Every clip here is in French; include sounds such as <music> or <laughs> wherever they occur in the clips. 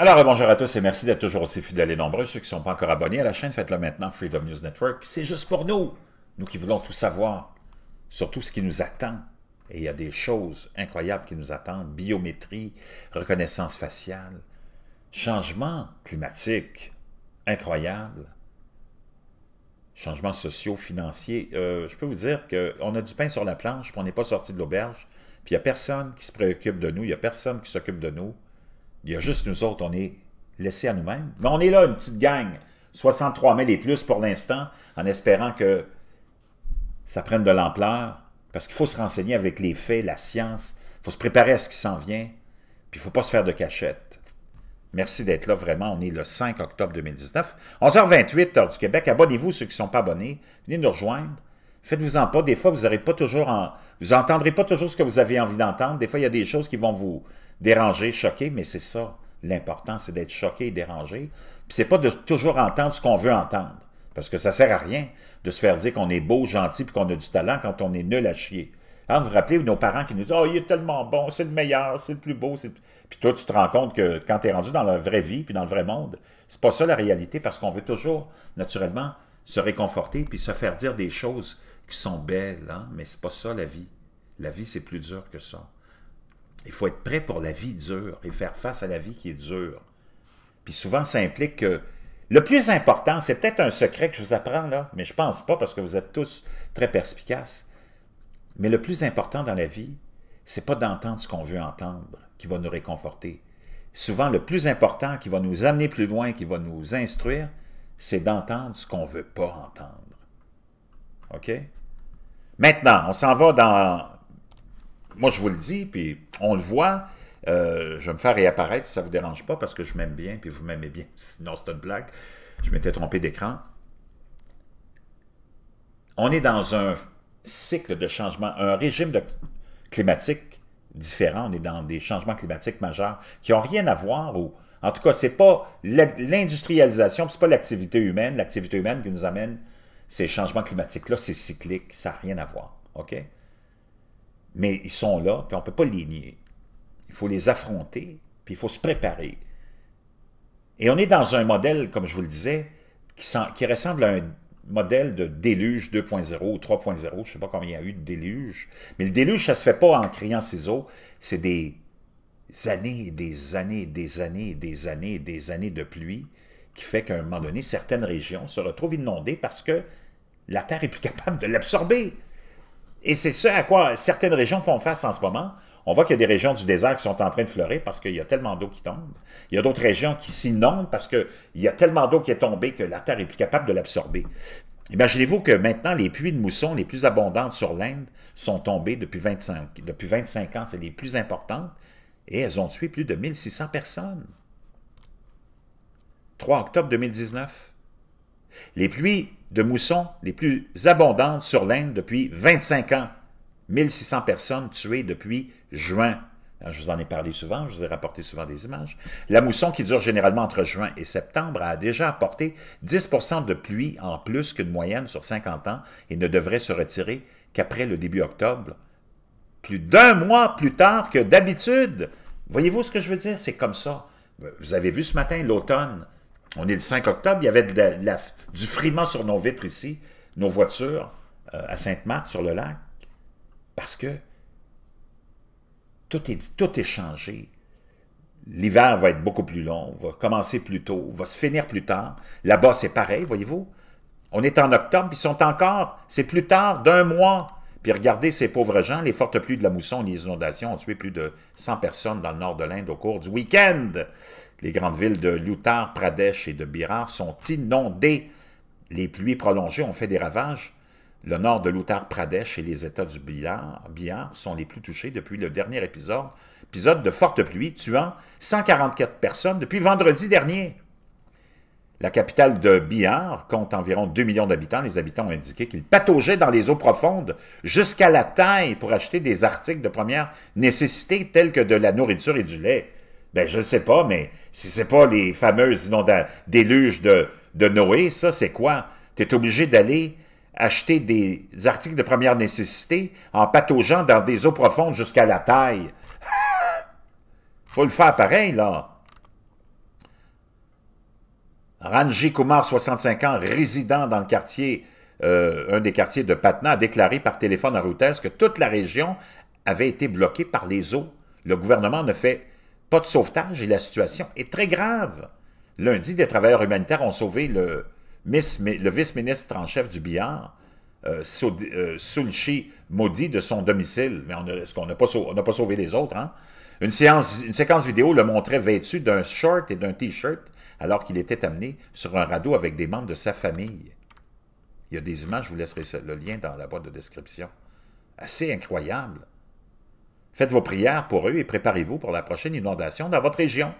Alors, bonjour à tous et merci d'être toujours aussi fidèles et nombreux. Ceux qui ne sont pas encore abonnés à la chaîne, faites-le maintenant, Freedom News Network. C'est juste pour nous, nous qui voulons tout savoir sur tout ce qui nous attend. Et il y a des choses incroyables qui nous attendent. Biométrie, reconnaissance faciale, changement climatique, incroyable. Changements sociaux, financiers. Euh, je peux vous dire qu'on a du pain sur la planche, puis on n'est pas sorti de l'auberge. Puis il n'y a personne qui se préoccupe de nous, il n'y a personne qui s'occupe de nous. Il y a juste nous autres, on est laissés à nous-mêmes. Mais on est là, une petite gang. 63 000 et plus pour l'instant, en espérant que ça prenne de l'ampleur. Parce qu'il faut se renseigner avec les faits, la science. Il faut se préparer à ce qui s'en vient. Puis il ne faut pas se faire de cachette. Merci d'être là, vraiment. On est le 5 octobre 2019. 11h28, heure du Québec. Abonnez-vous, ceux qui ne sont pas abonnés. Venez nous rejoindre. Faites-vous-en pas. Des fois, vous n'entendrez pas toujours Vous entendrez pas toujours ce que vous avez envie d'entendre. Des fois, il y a des choses qui vont vous dérangé, choqué, mais c'est ça. L'important, c'est d'être choqué et dérangé. Puis c'est pas de toujours entendre ce qu'on veut entendre. Parce que ça sert à rien de se faire dire qu'on est beau, gentil, puis qu'on a du talent quand on est nul à chier. Ah, vous vous rappelez nos parents qui nous disent « Oh, il est tellement bon, c'est le meilleur, c'est le plus beau. » Puis toi, tu te rends compte que quand tu es rendu dans la vraie vie, puis dans le vrai monde, c'est pas ça la réalité, parce qu'on veut toujours, naturellement, se réconforter, puis se faire dire des choses qui sont belles, hein? mais c'est pas ça la vie. La vie, c'est plus dur que ça. Il faut être prêt pour la vie dure et faire face à la vie qui est dure. Puis souvent, ça implique que le plus important, c'est peut-être un secret que je vous apprends là, mais je pense pas parce que vous êtes tous très perspicaces. Mais le plus important dans la vie, c'est pas d'entendre ce qu'on veut entendre qui va nous réconforter. Souvent, le plus important qui va nous amener plus loin, qui va nous instruire, c'est d'entendre ce qu'on veut pas entendre. OK? Maintenant, on s'en va dans moi, je vous le dis, puis on le voit. Euh, je vais me faire réapparaître si ça ne vous dérange pas parce que je m'aime bien, puis vous m'aimez bien. <laughs> Sinon, c'est une blague. Je m'étais trompé d'écran. On est dans un cycle de changement, un régime climatique différent. On est dans des changements climatiques majeurs qui n'ont rien à voir ou, en tout cas, ce n'est pas l'industrialisation, ce n'est pas l'activité humaine, l'activité humaine qui nous amène ces changements climatiques-là, c'est cyclique, ça n'a rien à voir. OK? Mais ils sont là, puis on ne peut pas les nier. Il faut les affronter, puis il faut se préparer. Et on est dans un modèle, comme je vous le disais, qui, ressemble à un modèle de déluge 2.0 ou 3.0, je ne sais pas combien il y a eu de déluge. Mais le déluge, ça ne se fait pas en criant eaux. c'est des années, des années, des années, des années, des années de pluie qui fait qu'à un moment donné, certaines régions se retrouvent inondées parce que la Terre est plus capable de l'absorber. Et c'est ce à quoi certaines régions font face en ce moment. On voit qu'il y a des régions du désert qui sont en train de fleurir parce qu'il y a tellement d'eau qui tombe. Il y a d'autres régions qui s'inondent parce qu'il y a tellement d'eau qui est tombée que la Terre n'est plus capable de l'absorber. Imaginez-vous que maintenant, les puits de mousson les plus abondantes sur l'Inde sont tombées depuis 25, depuis 25 ans. C'est les plus importantes. Et elles ont tué plus de 1600 personnes. 3 octobre 2019. Les pluies de mousson les plus abondantes sur l'Inde depuis 25 ans. 1600 personnes tuées depuis juin. Je vous en ai parlé souvent, je vous ai rapporté souvent des images. La mousson qui dure généralement entre juin et septembre a déjà apporté 10 de pluie en plus qu'une moyenne sur 50 ans et ne devrait se retirer qu'après le début octobre, plus d'un mois plus tard que d'habitude. Voyez-vous ce que je veux dire? C'est comme ça. Vous avez vu ce matin, l'automne, on est le 5 octobre, il y avait de la, du friment sur nos vitres ici, nos voitures, euh, à Sainte-Marthe, sur le lac, parce que tout est, tout est changé. L'hiver va être beaucoup plus long, va commencer plus tôt, va se finir plus tard. Là-bas, c'est pareil, voyez-vous. On est en octobre, puis ils sont encore, c'est plus tard d'un mois. Puis regardez ces pauvres gens, les fortes pluies de la mousson les inondations ont tué plus de 100 personnes dans le nord de l'Inde au cours du week-end. Les grandes villes de Luthar, Pradesh et de Birar sont inondées. Les pluies prolongées ont fait des ravages. Le nord de l'Uttar Pradesh et les États du Bihar, sont les plus touchés depuis le dernier épisode, épisode de fortes pluie tuant 144 personnes depuis vendredi dernier. La capitale de Bihar compte environ 2 millions d'habitants. Les habitants ont indiqué qu'ils pataugeaient dans les eaux profondes jusqu'à la taille pour acheter des articles de première nécessité tels que de la nourriture et du lait. Ben, je ne sais pas, mais si ce n'est pas les fameuses inondations, déluges de de Noé, ça, c'est quoi? Tu es obligé d'aller acheter des articles de première nécessité en pataugeant dans des eaux profondes jusqu'à la taille. <laughs> Faut le faire pareil, là. Ranji Kumar, 65 ans, résident dans le quartier, euh, un des quartiers de Patna, a déclaré par téléphone à Reuters que toute la région avait été bloquée par les eaux. Le gouvernement ne fait pas de sauvetage et la situation est très grave. Lundi, des travailleurs humanitaires ont sauvé le, vice-ministre en chef du Billard, euh, Sulchi euh, Maudit, de son domicile. Mais on est-ce qu'on n'a pas, pas, sauvé les autres? Hein? Une, une séquence vidéo le montrait vêtu d'un short et d'un T-shirt alors qu'il était amené sur un radeau avec des membres de sa famille. Il y a des images, je vous laisserai le lien dans la boîte de description. Assez incroyable. Faites vos prières pour eux et préparez-vous pour la prochaine inondation dans votre région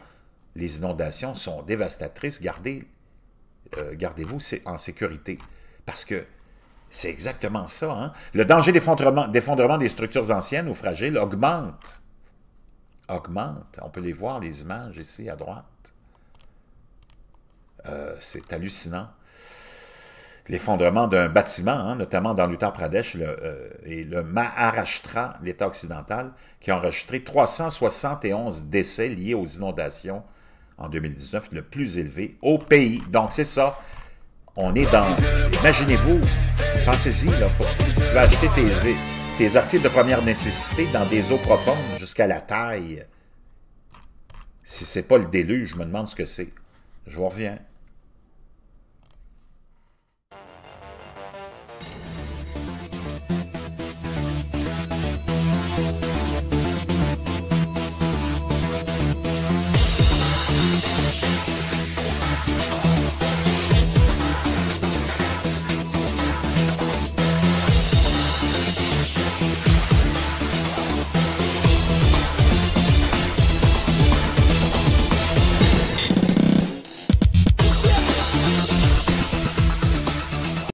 les inondations sont dévastatrices. Gardez, euh, gardez-vous en sécurité. Parce que c'est exactement ça. Hein. Le danger d'effondrement des structures anciennes ou fragiles augmente. Augmente. On peut les voir, les images ici à droite. Euh, c'est hallucinant. L'effondrement d'un bâtiment, hein, notamment dans l'Uttar Pradesh euh, et le Maharashtra, l'État occidental, qui a enregistré 371 décès liés aux inondations en 2019, le plus élevé au pays. Donc, c'est ça. On est dans... Imaginez-vous, pensez-y, là, tu vas acheter tes, articles de première nécessité dans des eaux profondes jusqu'à la taille. Si c'est pas le déluge, je me demande ce que c'est. Je vous reviens.